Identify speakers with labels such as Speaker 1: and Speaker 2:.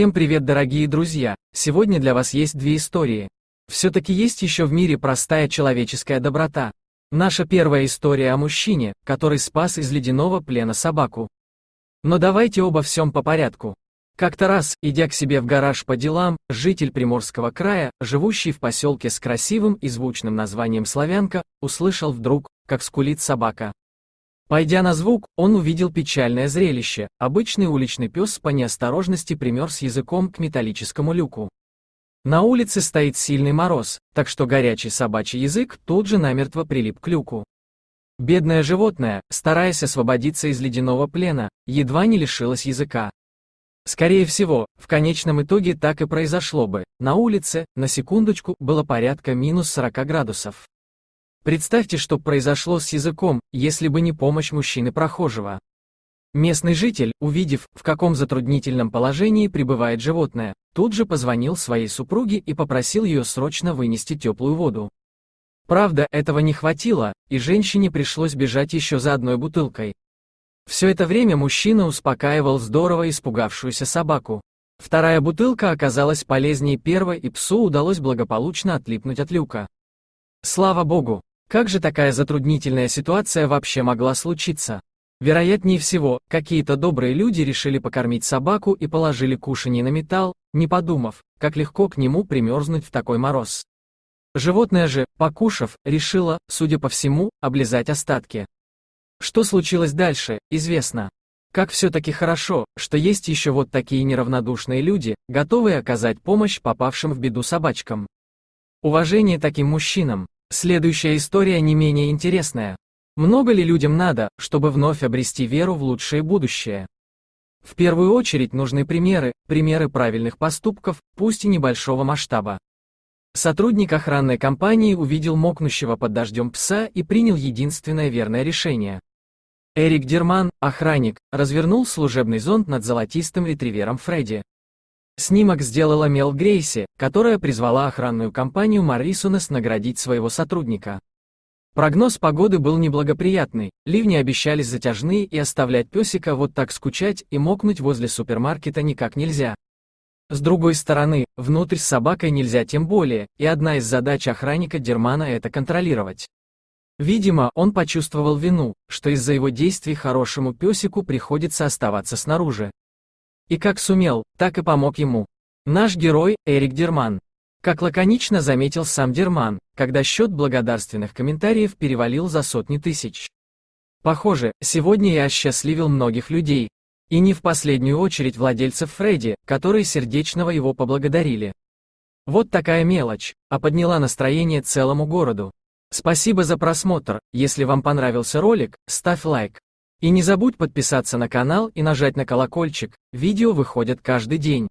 Speaker 1: Всем привет, дорогие друзья! Сегодня для вас есть две истории. Все-таки есть еще в мире простая человеческая доброта. Наша первая история о мужчине, который спас из ледяного плена собаку. Но давайте обо всем по порядку. Как-то раз, идя к себе в гараж по делам, житель Приморского края, живущий в поселке с красивым и звучным названием Славянка, услышал вдруг, как скулит собака. Пойдя на звук, он увидел печальное зрелище. Обычный уличный пес по неосторожности примерз языком к металлическому люку. На улице стоит сильный мороз, так что горячий собачий язык тут же намертво прилип к люку. Бедное животное, стараясь освободиться из ледяного плена, едва не лишилось языка. Скорее всего, в конечном итоге так и произошло бы. На улице, на секундочку, было порядка минус 40 градусов. Представьте, что произошло с языком, если бы не помощь мужчины-прохожего. Местный житель, увидев, в каком затруднительном положении пребывает животное, тут же позвонил своей супруге и попросил ее срочно вынести теплую воду. Правда, этого не хватило, и женщине пришлось бежать еще за одной бутылкой. Все это время мужчина успокаивал здорово испугавшуюся собаку. Вторая бутылка оказалась полезнее первой, и псу удалось благополучно отлипнуть от люка. Слава богу, как же такая затруднительная ситуация вообще могла случиться? Вероятнее всего, какие-то добрые люди решили покормить собаку и положили кушанье на металл, не подумав, как легко к нему примерзнуть в такой мороз. Животное же, покушав, решило, судя по всему, облизать остатки. Что случилось дальше, известно. Как все-таки хорошо, что есть еще вот такие неравнодушные люди, готовые оказать помощь попавшим в беду собачкам. Уважение таким мужчинам, Следующая история не менее интересная. Много ли людям надо, чтобы вновь обрести веру в лучшее будущее? В первую очередь нужны примеры, примеры правильных поступков, пусть и небольшого масштаба. Сотрудник охранной компании увидел мокнущего под дождем пса и принял единственное верное решение. Эрик Дерман, охранник, развернул служебный зонт над золотистым ретривером Фредди. Снимок сделала Мел Грейси, которая призвала охранную компанию Моррисонес наградить своего сотрудника. Прогноз погоды был неблагоприятный, ливни обещались затяжные и оставлять песика вот так скучать и мокнуть возле супермаркета никак нельзя. С другой стороны, внутрь с собакой нельзя тем более, и одна из задач охранника Дермана это контролировать. Видимо, он почувствовал вину, что из-за его действий хорошему песику приходится оставаться снаружи. И как сумел, так и помог ему. Наш герой, Эрик Дерман. Как лаконично заметил сам Дерман, когда счет благодарственных комментариев перевалил за сотни тысяч. Похоже, сегодня я осчастливил многих людей. И не в последнюю очередь владельцев Фредди, которые сердечного его поблагодарили. Вот такая мелочь, а подняла настроение целому городу. Спасибо за просмотр, если вам понравился ролик, ставь лайк. И не забудь подписаться на канал и нажать на колокольчик, видео выходят каждый день.